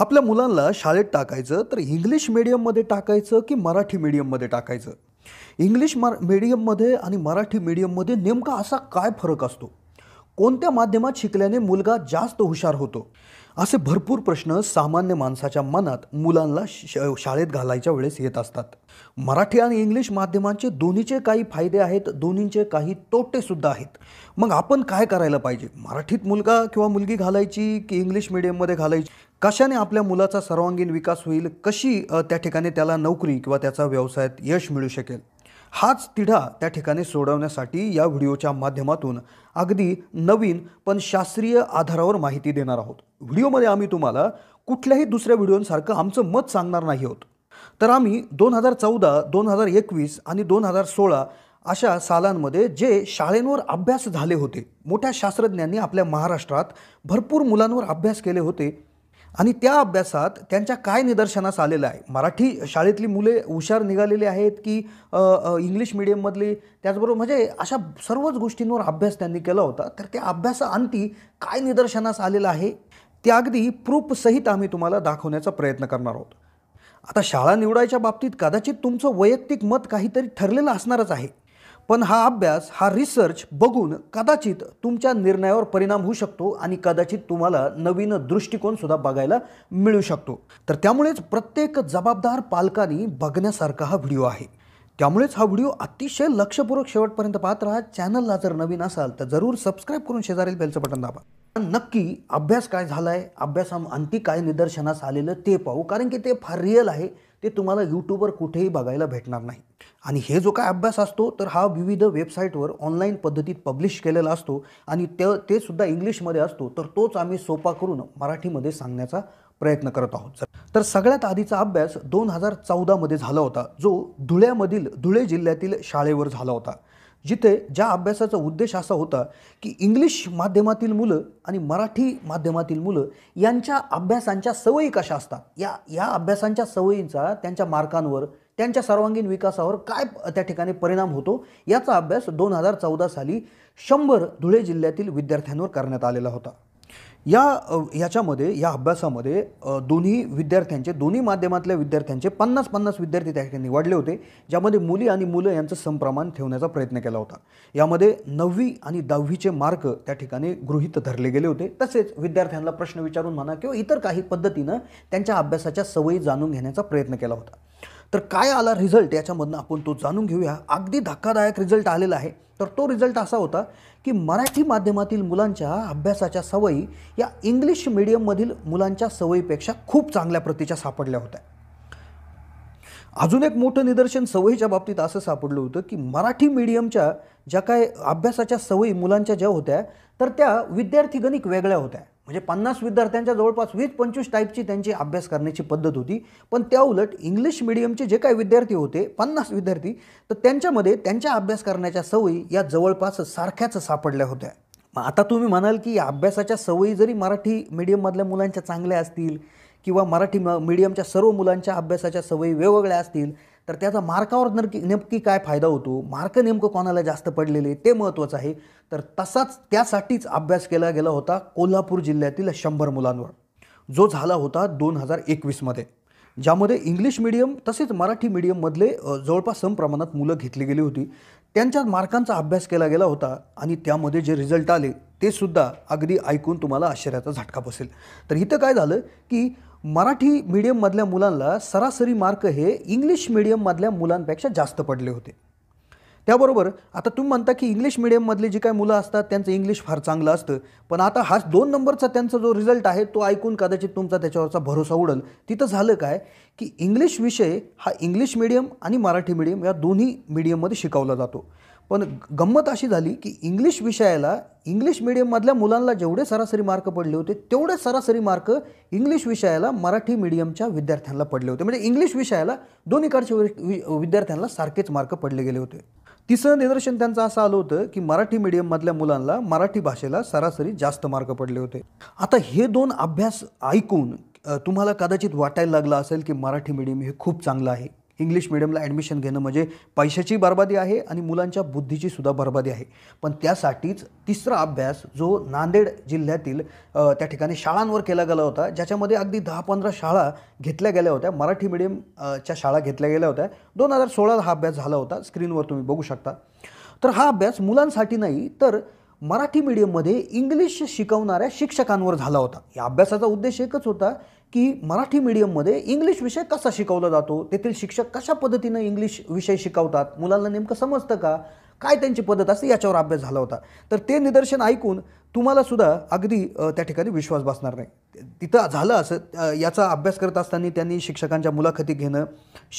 आपल्या मुलांना शाळेत टाकायचं तर इंग्लिश मिडियममध्ये टाकायचं की मराठी मिडियममध्ये टाकायचं इंग्लिश मर मिडियममध्ये आणि मराठी मिडियममध्ये नेमका असा काय फरक असतो कोणत्या माध्यमात शिकल्याने मुलगा जास्त हुशार होतो असे भरपूर प्रश्न सामान्य माणसाच्या मनात मुलांना शाळेत घालायच्या वेळेस येत असतात मराठी आणि इंग्लिश माध्यमांचे दोन्हीचे काही फायदे आहेत दोन्हींचे काही तोटेसुद्धा आहेत मग आपण काय करायला पाहिजे मराठीत मुलगा किंवा मुलगी घालायची की इंग्लिश मिडियममध्ये घालायची कशाने आपल्या मुलाचा सर्वांगीण विकास होईल कशी त्या ठिकाणी त्याला नोकरी किंवा त्याचा व्यवसायात यश मिळू शकेल हाच तिढा त्या ठिकाणी सोडवण्यासाठी या व्हिडिओच्या माध्यमातून अगदी नवीन पण शास्त्रीय आधारावर माहिती देणार आहोत व्हिडिओमध्ये आम्ही तुम्हाला कुठल्याही दुसऱ्या व्हिडिओंसारखं आमचं मत सांगणार नाही आहोत तर आम्ही दोन हजार चौदा दोन हजार एकवीस आणि दोन हजार सोळा अशा सालांमध्ये जे शाळेंवर अभ्यास झाले होते मोठ्या शास्त्रज्ञांनी आपल्या महाराष्ट्रात भरपूर मुलांवर अभ्यास केले होते आणि त्या अभ्यासात त्यांच्या काय निदर्शनास आलेलं आहे मराठी शाळेतली मुले हुशार निघालेली आहेत की इंग्लिश मिडियममधली त्याचबरोबर म्हणजे अशा सर्वच गोष्टींवर अभ्यास त्यांनी केला होता तर त्या अभ्यासाअंती काय निदर्शनास आलेलं आहे त्या अगदी प्रूफसहित आम्ही तुम्हाला दाखवण्याचा प्रयत्न करणार आहोत आता शाळा निवडायच्या बाबतीत कदाचित तुमचं वैयक्तिक मत काहीतरी ठरलेलं असणारच आहे पण हा अभ्यास हा रिसर्च बघून कदाचित तुमच्या निर्णयावर परिणाम होऊ शकतो आणि कदाचित तुम्हाला नवीन दृष्टिकोनसुद्धा बघायला मिळू शकतो तर त्यामुळेच प्रत्येक जबाबदार पालकांनी बघण्यासारखा हा व्हिडिओ आहे त्यामुळेच हा व्हिडिओ अतिशय लक्षपूर्वक शेवटपर्यंत पाहत राहा चॅनलला जर नवीन असाल तर जरूर सबस्क्राईब करून शेजारील बेलचं बटन दाबा नक्की अभ्यास काय झाला आहे अंतिम काय निदर्शनास आलेलं ते पाहू कारण की ते फार रिअल आहे ते तुम्हाला यूट्यूबवर कुठेही बघायला भेटणार नाही आणि हे जो काय अभ्यास असतो तर हा विविध वेबसाईटवर ऑनलाईन पद्धतीत पब्लिश केलेला असतो आणि ते सुद्धा इंग्लिशमध्ये असतो तर तोच आम्ही सोपा करून मराठीमध्ये सांगण्याचा प्रयत्न करत आहोत तर सगळ्यात आधीचा अभ्यास दोन हजार चौदामध्ये झाला होता जो धुळ्यामधील धुळे जिल्ह्यातील शाळेवर झाला होता जिथे ज्या अभ्यासाचा उद्देश असा होता की इंग्लिश माध्यमातील मुलं आणि मराठी माध्यमातील मुलं यांच्या अभ्यासांच्या सवयी कशा असतात या या अभ्यासांच्या सवयींचा त्यांच्या मार्कांवर त्यांच्या सर्वांगीण विकासावर काय त्या ठिकाणी परिणाम होतो याचा अभ्यास दोन हजार चौदा साली शंभर धुळे जिल्ह्यातील विद्यार्थ्यांवर करण्यात आलेला होता या ह्याच्यामध्ये या अभ्यासामध्ये दोन्ही विद्यार्थ्यांचे दोन्ही माध्यमातल्या विद्यार्थ्यांचे पन्नास पन्नास विद्यार्थी त्या ठिकाणी निवडले होते ज्यामध्ये मुली आणि मुलं यांचं संप्रमाण ठेवण्याचा प्रयत्न केला होता यामध्ये नववी आणि दहावीचे मार्क त्या ठिकाणी गृहीत धरले गेले होते तसेच विद्यार्थ्यांना प्रश्न विचारून म्हणा किंवा इतर काही पद्धतीनं त्यांच्या अभ्यासाच्या सवयी जाणून घेण्याचा प्रयत्न केला होता तर काय आला रिझल्ट याच्यामधनं आपण तो जाणून घेऊया अगदी धक्कादायक रिझल्ट आलेला आहे तर तो रिझल्ट असा होता की मराठी माध्यमातील मुलांच्या अभ्यासाच्या सवयी या इंग्लिश मिडियममधील मुलांच्या सवयीपेक्षा खूप चांगल्या प्रतीच्या सापडल्या होत्या अजून एक मोठं निदर्शन सवयीच्या बाबतीत असं सापडलं होतं की मराठी मीडियमच्या ज्या काय अभ्यासाच्या सवयी मुलांच्या ज्या होत्या तर त्या विद्यार्थी वेगळ्या होत्या म्हणजे पन्नास विद्यार्थ्यांच्या जवळपास वीस पंचवीस टाईपची त्यांची अभ्यास करण्याची पद्धत होती पण त्या उलट इंग्लिश मिडियमचे जे काही विद्यार्थी होते पन्नास विद्यार्थी तर त्यांच्यामध्ये त्यांच्या अभ्यास करण्याच्या सवयी या जवळपास सारख्याच सापडल्या होत्या मग आता तुम्ही म्हणाल की या अभ्यासाच्या सवयी जरी मराठी मीडियममधल्या मुलांच्या चांगल्या असतील किंवा मराठी म मिडियमच्या सर्व मुलांच्या अभ्यासाच्या सवयी वेगवेगळ्या असतील तर त्याचा मार्कावर नक्की नेमकी काय फायदा होतो मार्क नेमकं कोणाला जास्त पडलेले ते महत्त्वाचं आहे तर तसाच त्यासाठीच अभ्यास केला गेला होता कोल्हापूर जिल्ह्यातील शंभर मुलांवर जो झाला होता दोन हजार एकवीसमध्ये ज्यामध्ये इंग्लिश मिडियम तसेच मराठी मिडियममधले जवळपास सम प्रमाणात मुलं घेतली गेली होती त्यांच्या मार्कांचा अभ्यास केला गेला होता आणि त्यामध्ये जे रिझल्ट आले ते सुद्धा अगदी ऐकून तुम्हाला आश्चर्याचा झटका बसेल तर इथं काय झालं की मराठी मीडियममधल्या मुलांना सरासरी मार्क हे इंग्लिश मीडियममधल्या मुलांपेक्षा जास्त पडले होते त्याबरोबर आता तुम्ही म्हणता की इंग्लिश मिडियममधली जी काय मुलं असतात त्यांचं इंग्लिश फार चांगलं असतं पण आता हाच दोन नंबरचा त्यांचा जो रिझल्ट आहे तो ऐकून कदाचित तुमचा त्याच्यावरचा भरोसा उडल तिथं झालं काय की इंग्लिश विषय हा इंग्लिश मीडियम आणि मराठी मीडियम या दोन्ही मीडियममध्ये शिकवला जातो पण गंमत अशी झाली की इंग्लिश विषयाला इंग्लिश मिडियममधल्या मुलांना जेवढे सरासरी मार्क पडले होते तेवढे सरासरी मार्क इंग्लिश विषयाला मराठी मीडियमच्या विद्यार्थ्यांना पडले होते म्हणजे इंग्लिश विषयाला दोन्हीकडच्या विद्यार्थ्यांना सारखेच मार्क पडले गेले होते तिसरं निदर्शन त्यांचं असं आलं होतं की मराठी मिडियममधल्या मुलांना मराठी भाषेला सरासरी जास्त मार्क पडले होते आता हे दोन अभ्यास ऐकून तुम्हाला कदाचित वाटायला लागला असेल की मराठी मीडियम हे खूप चांगलं आहे इंग्लिश मिडियमला ॲडमिशन घेणं म्हणजे पैशाची बर्बादी आहे आणि मुलांच्या बुद्धीची सुद्धा बर्बादी आहे पण त्यासाठीच तिसरा अभ्यास जो नांदेड जिल्ह्यातील त्या ठिकाणी शाळांवर केला गेला होता ज्याच्यामध्ये अगदी दहा पंधरा शाळा घेतल्या गेल्या होत्या मराठी मिडियमच्या शाळा घेतल्या गेल्या होत्या दोन हजार सोळाला हा अभ्यास झाला होता स्क्रीनवर तुम्ही बघू शकता तर हा अभ्यास मुलांसाठी नाही तर मराठी मिडियममध्ये इंग्लिश शिकवणाऱ्या शिक्षकांवर झाला होता या अभ्यासाचा उद्देश एकच होता की मराठी मीडियममध्ये इंग्लिश विषय कसा शिकवला जातो तेथील शिक्षक कशा पद्धतीनं इंग्लिश विषय शिकवतात मुलांना नेमकं समजतं का काय त्यांची पद्धत असते याच्यावर अभ्यास झाला होता तर ते निदर्शन ऐकून तुम्हाला सुद्धा अगदी त्या ठिकाणी विश्वास बसणार नाही तिथं झालं असं याचा अभ्यास करत असताना त्यांनी शिक्षकांच्या मुलाखती घेणं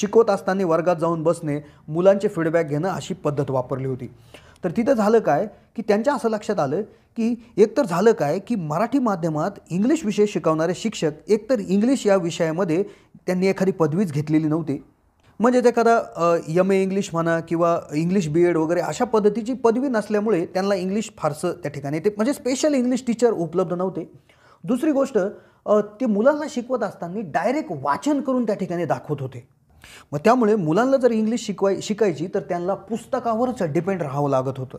शिकवत असताना वर्गात जाऊन बसणे मुलांचे फीडबॅक घेणं अशी पद्धत वापरली होती तर तिथं झालं काय की त्यांच्या असं लक्षात आलं की एकतर झालं काय की मराठी माध्यमात इंग्लिश विषय शिकवणारे शिक्षक एकतर इंग्लिश या विषयामध्ये त्यांनी एखादी पदवीच घेतलेली नव्हती म्हणजेच एखादा यम ए इंग्लिश म्हणा किंवा इंग्लिश बी एड वगैरे अशा पद्धतीची पदवी नसल्यामुळे त्यांना इंग्लिश फारसं त्या ठिकाणी ते म्हणजे स्पेशल इंग्लिश टीचर उपलब्ध नव्हते दुसरी गोष्ट ते मुलांना शिकवत असताना डायरेक्ट वाचन करून त्या ठिकाणी दाखवत होते मग त्यामुळे मुलांना जर इंग्लिश शिकवाय शिकायची तर त्यांना पुस्तकावरच डिपेंड राहावं लागत होतं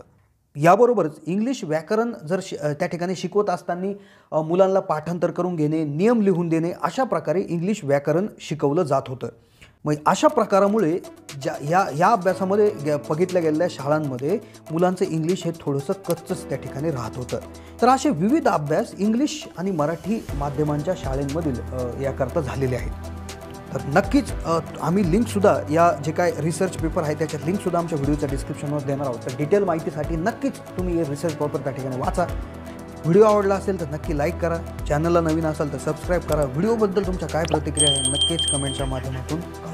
याबरोबरच इंग्लिश व्याकरण जर शि त्या ठिकाणी शिकवत असताना मुलांना पाठांतर करून घेणे नियम लिहून देणे अशा प्रकारे इंग्लिश व्याकरण शिकवलं जात होतं मग म्हणजे अशा प्रकारामुळे ज्या ह्या ह्या अभ्यासामध्ये ग बघितल्या गेलेल्या शाळांमध्ये मुलांचं इंग्लिश हे थोडंसं कच्चच त्या ठिकाणी राहत होतं तर असे विविध अभ्यास इंग्लिश आणि मराठी माध्यमांच्या शाळेंमधील याकरता झालेले आहेत तर नक्कीच आम्ही लिंकसुद्धा या जे काय रिसर्च पेपर आहे त्याच्यात लिंकसुद्धा आमच्या व्हिडिओच्या डिस्क्रिप्शनवर देणार आहोत तर डिटेल माहितीसाठी नक्कीच तुम्ही हे रिसर्च पेपर त्या ठिकाणी वाचा व्हिडिओ आवडला असेल तर नक्की लाईक करा चॅनलला नवीन असाल तर सबस्क्राईब करा व्हिडिओबद्दल तुमच्या काय प्रतिक्रिया आहे नक्कीच कमेंटच्या माध्यमातून